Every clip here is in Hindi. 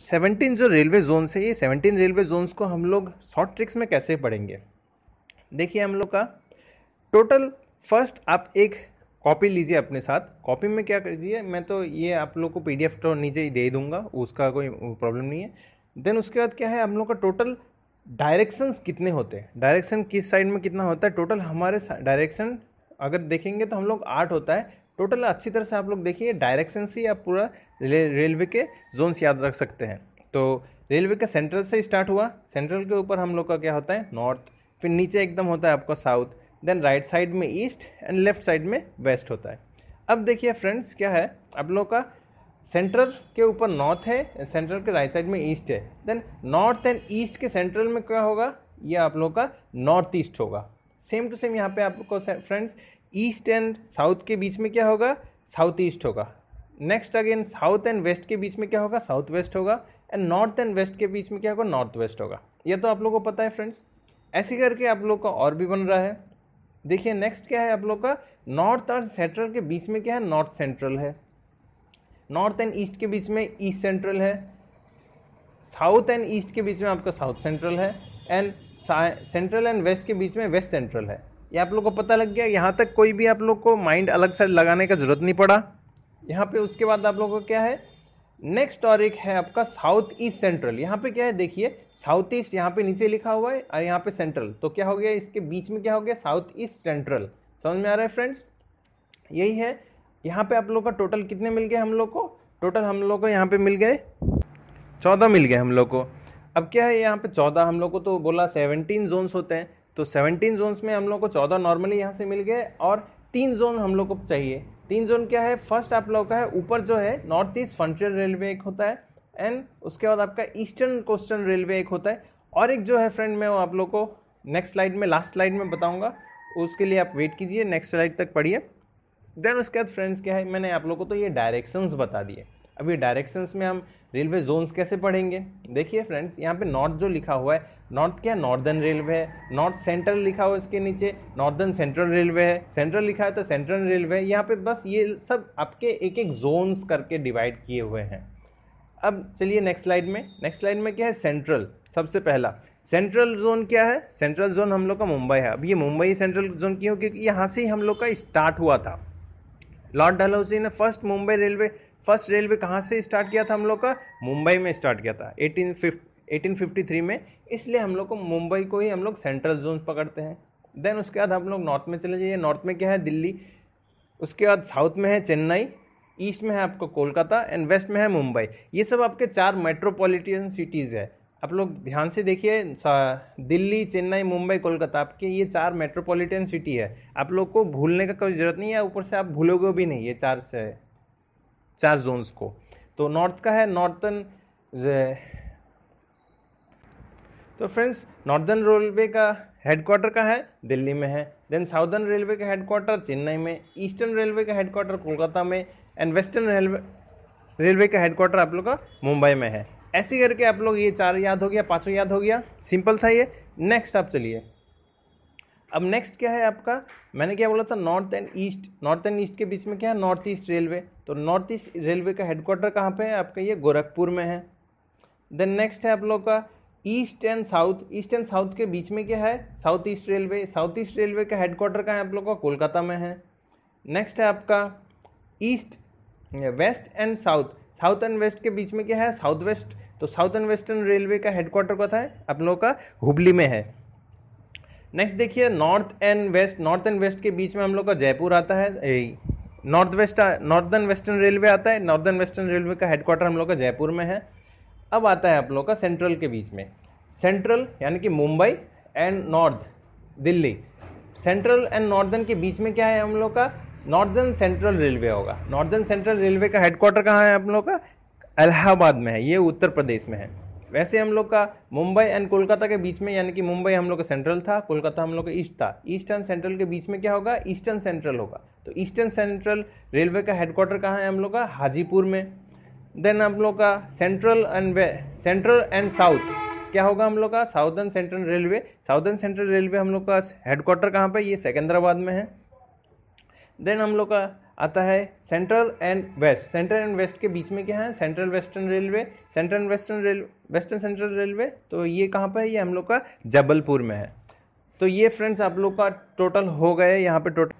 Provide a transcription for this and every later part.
सेवनटीन जो रेलवे जोन्स है ये सेवनटीन रेलवे जोन्स को हम लोग शॉर्ट ट्रिक्स में कैसे पढ़ेंगे देखिए हम लोग का टोटल फर्स्ट आप एक कॉपी लीजिए अपने साथ कॉपी में क्या कीजिए मैं तो ये आप लोग को पीडीएफ तो नीचे ही दे दूंगा उसका कोई प्रॉब्लम नहीं है देन उसके बाद क्या है हम लोग का टोटल डायरेक्शंस कितने होते हैं डायरेक्शन किस साइड में कितना होता है टोटल हमारे डायरेक्शन अगर देखेंगे तो हम लोग आठ होता है टोटल अच्छी तरह से आप लोग देखिए डायरेक्शन से आप पूरा रेलवे के जोन्स याद रख सकते हैं तो रेलवे का सेंट्रल से स्टार्ट हुआ सेंट्रल के ऊपर हम लोग का क्या होता है नॉर्थ फिर नीचे एकदम होता है आपका साउथ देन राइट साइड में ईस्ट एंड लेफ्ट साइड में वेस्ट होता है अब देखिए फ्रेंड्स क्या है आप लोग का सेंट्रल के ऊपर नॉर्थ है सेंट्रल के राइट साइड में ईस्ट है देन नॉर्थ एंड ईस्ट के सेंट्रल में क्या होगा ये आप लोग का नॉर्थ ईस्ट होगा सेम टू सेम यहाँ पे आपको फ्रेंड्स ईस्ट एंड साउथ के बीच में क्या होगा साउथ ईस्ट होगा next again south and west के बीच में क्या होगा साउथ वेस्ट होगा एंड नॉर्थ एंड वेस्ट के बीच में क्या होगा नॉर्थ वेस्ट होगा यह तो आप लोग को पता है फ्रेंड्स ऐसे करके आप लोग का और भी बन रहा है देखिए नेक्स्ट क्या है आप लोग का नॉर्थ और सेंट्रल के बीच में क्या है नॉर्थ सेंट्रल है नॉर्थ एंड ईस्ट के बीच में ईस्ट सेंट्रल है साउथ एंड ईस्ट के बीच में आपका साउथ सेंट्रल है एंड सेंट्रल एंड वेस्ट के बीच में वेस्ट सेंट्रल है ये आप लोग को पता लग गया यहाँ तक कोई भी आप लोग को माइंड अलग से लगाने का ज़रूरत नहीं पड़ा यहाँ पे उसके बाद आप लोगों को क्या है नेक्स्ट और एक है आपका साउथ ईस्ट सेंट्रल यहाँ पे क्या है देखिए साउथ ईस्ट यहाँ पे नीचे लिखा हुआ है और यहाँ पे सेंट्रल तो क्या हो गया इसके बीच में क्या हो गया साउथ ईस्ट सेंट्रल समझ में आ रहा है फ्रेंड्स यही है यहाँ पे आप लोग का टोटल कितने मिल गए हम लोग को टोटल हम लोग को यहाँ पे मिल गए चौदह मिल गए हम लोग को अब क्या है यहाँ पे चौदह हम लोग को तो बोला सेवनटीन जोन्स होते हैं तो 17 जोन्स में हम लोग को 14 नॉर्मली यहाँ से मिल गए और तीन जोन हम लोग को चाहिए तीन जोन क्या है फर्स्ट आप लोग का है ऊपर जो है नॉर्थ ईस्ट फ्रंटियर रेलवे एक होता है एंड उसके बाद आपका ईस्टर्न कोस्टर्न रेलवे एक होता है और एक जो है फ्रेंड मैं वो आप लोग को नेक्स्ट स्लाइड में लास्ट स्लाइड में बताऊँगा उसके लिए आप वेट कीजिए नेक्स्ट स्लाइड तक पढ़िए देन उसके बाद फ्रेंड्स क्या है मैंने आप लोग को तो ये डायरेक्शंस बता दिए अब ये डायरेक्शंस में हम रेलवे जोन्स कैसे पढ़ेंगे देखिए फ्रेंड्स यहाँ पे नॉर्थ जो लिखा हुआ है नॉर्थ क्या नॉर्दर्न रेलवे है नॉर्थ सेंट्रल लिखा हुआ है इसके नीचे नॉर्दर्न सेंट्रल रेलवे है सेंट्रल लिखा है तो सेंट्रल रेलवे है यहाँ पे बस ये सब आपके एक एक जोन्स करके डिवाइड किए हुए हैं अब चलिए नेक्स्ट स्लाइड में नेक्स्ट स्लाइड में क्या है सेंट्रल सबसे पहला सेंट्रल जोन क्या है सेंट्रल जोन हम लोग का मुंबई है अब ये मुंबई सेंट्रल जोन क्यों क्योंकि यहाँ से ही हम लोग का स्टार्ट हुआ था लॉर्ड डलहौसी ने first Mumbai railway first railway कहाँ से स्टार्ट किया था हम लोग का मुंबई में स्टार्ट किया था एटीन एटीन फिफ्टी थ्री में इसलिए हम लोग को मुंबई को ही हम लोग सेंट्रल जोन पकड़ते हैं देन उसके बाद हम लोग नॉर्थ में चले जाइए नॉर्थ में क्या है दिल्ली उसके बाद साउथ में है चेन्नई ईस्ट में है आपको कोलकाता एंड वेस्ट में है मुंबई ये सब आपके चार मेट्रोपॉलिटन सिटीज़ है आप लोग ध्यान से देखिए दिल्ली चेन्नई मुंबई कोलकाता आपके ये चार मेट्रोपॉलिटन सिटी है आप लोग को भूलने का कोई ज़रूरत नहीं है ऊपर से आप भूलोगे भी नहीं ये चार से चार जोन्स को तो नॉर्थ का है नॉर्थन तो फ्रेंड्स नॉर्दर्न रेलवे का हेडक्वार्टर का है दिल्ली में है देन साउदर्न रेलवे का हेडक्वार्टर चेन्नई में ईस्टर्न रेलवे का हेडक्वार्टर कोलकाता में एंड वेस्टर्न रेलवे रेलवे का हेडक्वार्टर आप लोग का मुंबई में है ऐसे करके आप लोग ये चार याद हो गया पाँचों याद हो गया सिंपल था ये नेक्स्ट आप चलिए अब नेक्स्ट क्या है आपका मैंने क्या बोला था north and east north and east के बीच में क्या है नॉर्थ ईस्ट रेलवे तो नॉर्थ ईस्ट रेलवे का हेडक्वार्टर कहाँ पे है आपका ये गोरखपुर में है देन नेक्स्ट है आप लोग का east and south east and south के बीच में क्या है south east railway south east railway का हेडक्वार्टर कहाँ है आप लोग का कोलकाता में है नेक्स्ट है आपका east west and south south and west के बीच में क्या है साउथ वेस्ट तो साउथ एंड वेस्टर्न रेलवे का हेडक्वार्टर कौन है आप लोगों का हुबली में है नेक्स्ट देखिए north and west north and west के बीच में हम लोग का जयपुर आता है north west northern western railway आता है नॉर्दर्न वेस्टर्न रेलवे का हेडक्वार्टर हम लोग का जयपुर में है अब आता है आप लोग का सेंट्रल के बीच में सेंट्रल यानी कि Mumbai and north Delhi central and northern के बीच में क्या है हम लोग का नॉर्दर्न सेंट्रल रेलवे होगा नॉर्दर्न सेंट्रल रेलवे का हेडक्वार्टर कहाँ है आप लोग का इलाहाबाद में है ये उत्तर प्रदेश में है वैसे हम लोग का मुंबई एंड कोलकाता के बीच में यानी कि मुंबई हम लोग का सेंट्रल था कोलकाता हम लोग का ईस्ट था ईस्ट एंड सेंट्रल के बीच में क्या होगा ईस्टर्न सेंट्रल होगा तो ईस्टर्न सेंट्रल रेलवे का हेडक्वार्टर कहाँ है हम लोग का हाजीपुर में देन हम लोग का central and way central and south क्या होगा हम लोग का southern central railway southern central railway हम लोग का हेडक्वार्टर कहाँ पर ये सेकेंद्राबाद में है देन हम लोग का आता है central and west central and west के बीच में क्या है central western railway central western rail western central railway तो ये कहाँ पर है ये हम लोग का जबलपुर में है तो ये फ्रेंड्स आप लोग का टोटल हो गए यहाँ पे टोटल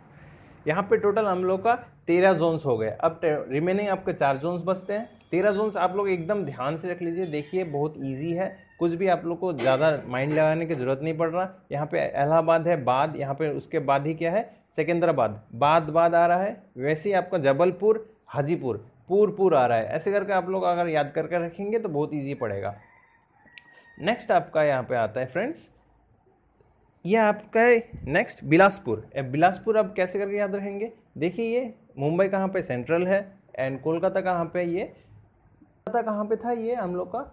यहाँ पे टोटल हम लोग का तेरह जोन्स हो गए अब रिमेनिंग आपके चार जोन्स बचते हैं तेरह जोन्स आप लोग एकदम ध्यान से रख लीजिए देखिए बहुत ईजी है कुछ भी आप लोग को ज़्यादा माइंड लगाने की ज़रूरत नहीं पड़ रहा यहाँ पे इलाहाबाद है बाद यहाँ पे उसके बाद ही क्या है सिकंदराबाद बाद बाद आ रहा है वैसे ही आपका जबलपुर हाजीपुर पूर पूर आ रहा है ऐसे करके आप लोग अगर याद करके रखेंगे तो बहुत ईजी पड़ेगा नेक्स्ट आपका यहाँ पे आता है फ्रेंड्स ये आपका है नेक्स्ट बिलासपुर बिलासपुर आप कैसे करके याद रखेंगे देखिए ये मुंबई कहाँ पे सेंट्रल है एंड कोलकाता कहाँ पे ये कोलकाता कहाँ पे था ये हम लोग का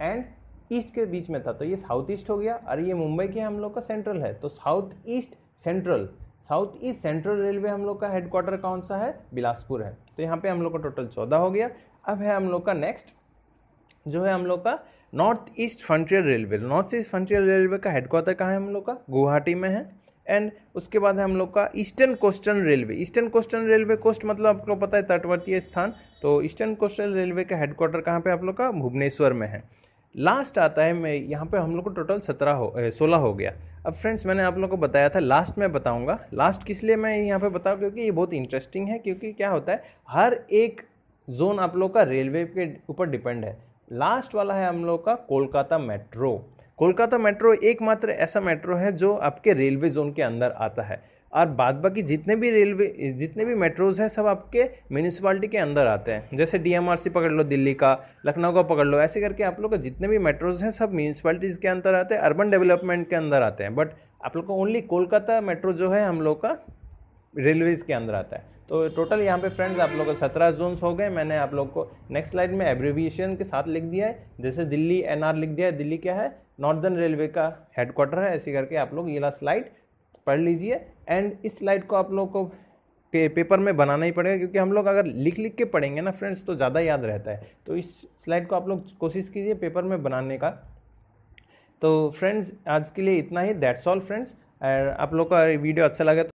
एंड ईस्ट के बीच में था तो ये साउथ ईस्ट हो गया और ये मुंबई के हम लोग का सेंट्रल है तो south east central south east central railway हम लोग का हेडक्वार्टर कौन सा है बिलासपुर है तो यहाँ पे हम लोग का टोटल चौदह हो गया अब है हम लोग का नेक्स्ट जो है हम लोग का north east frontier railway north east frontier railway का हेडक्वार्टर कहाँ है हम लोग का गुवाहाटी में है एंड उसके बाद है हम लोग का eastern coastern railway eastern coastern railway coast मतलब आपको पता है तटवर्तीय स्थान तो ईस्टर्न कोस्टर्न रेलवे का हेडक्वार्टर कहाँ पे आप लोग का भुवनेश्वर में है लास्ट आता है मैं यहाँ पे हम लोग को टोटल सत्रह हो सोलह हो गया अब फ्रेंड्स मैंने आप लोग को बताया था लास्ट में बताऊँगा लास्ट किस लिए मैं यहाँ पे बताऊँ क्योंकि ये बहुत इंटरेस्टिंग है क्योंकि क्या होता है हर एक जोन आप लोग का रेलवे के ऊपर डिपेंड है लास्ट वाला है हम लोग का कोलकाता मेट्रो कोलकाता मेट्रो एकमात्र ऐसा मेट्रो है जो आपके रेलवे जोन के अंदर आता है और बाद बाकी जितने भी रेलवे जितने भी मेट्रोज़ हैं सब आपके म्यूनिसपालिटी के अंदर आते हैं जैसे डीएमआरसी पकड़ लो दिल्ली का लखनऊ का पकड़ लो ऐसे करके आप लोग का जितने भी मेट्रोज़ हैं सब म्यूनसिपालिटीज़ के अंदर आते हैं अर्बन डेवलपमेंट के अंदर आते हैं बट आप लोग का ओनली कोलकाता मेट्रो जो है हम लोग का रेलवेज़ के अंदर आता है तो टोटल यहाँ पे फ्रेंड्स आप लोग का सत्रह जोन्स हो गए मैंने आप लोग को नेक्स्ट स्लाइड में एब्रीविएशन के साथ लिख दिया है जैसे दिल्ली एनआर लिख दिया है दिल्ली क्या है नॉर्दर्न रेलवे का हेडक्वार्टर है ऐसे करके आप लोग ये ला स्लाइड पढ़ लीजिए एंड इस स्लाइड को आप लोग को पे, पेपर में बनाना ही पड़ेगा क्योंकि हम लोग अगर लिख लिख के पढ़ेंगे ना फ्रेंड्स तो ज़्यादा याद रहता है तो इस स्लाइड को आप लोग कोशिश कीजिए पेपर में बनाने का तो फ्रेंड्स आज के लिए इतना ही दैट्स ऑल फ्रेंड्स आप लोग का वीडियो अच्छा लगे तो